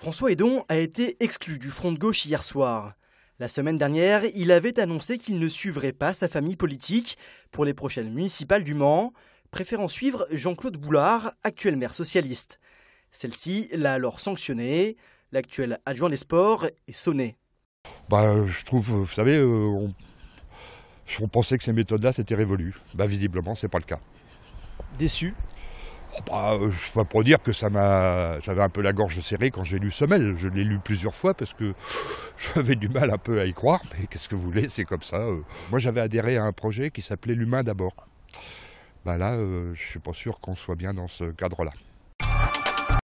François Hédon a été exclu du front de gauche hier soir. La semaine dernière, il avait annoncé qu'il ne suivrait pas sa famille politique pour les prochaines municipales du Mans, préférant suivre Jean-Claude Boulard, actuel maire socialiste. Celle-ci l'a alors sanctionné. L'actuel adjoint des sports est sonné. Bah, je trouve, vous savez, euh, on, pensait que ces méthodes-là, c'était révolu. Bah, visiblement, ce n'est pas le cas. Déçu bah, je peux pas dire que ça m'a, j'avais un peu la gorge serrée quand j'ai lu Semelle. Je l'ai lu plusieurs fois parce que j'avais du mal un peu à y croire, mais qu'est-ce que vous voulez, c'est comme ça. Euh. Moi, j'avais adhéré à un projet qui s'appelait L'humain d'abord. Bah là, euh, je suis pas sûr qu'on soit bien dans ce cadre-là.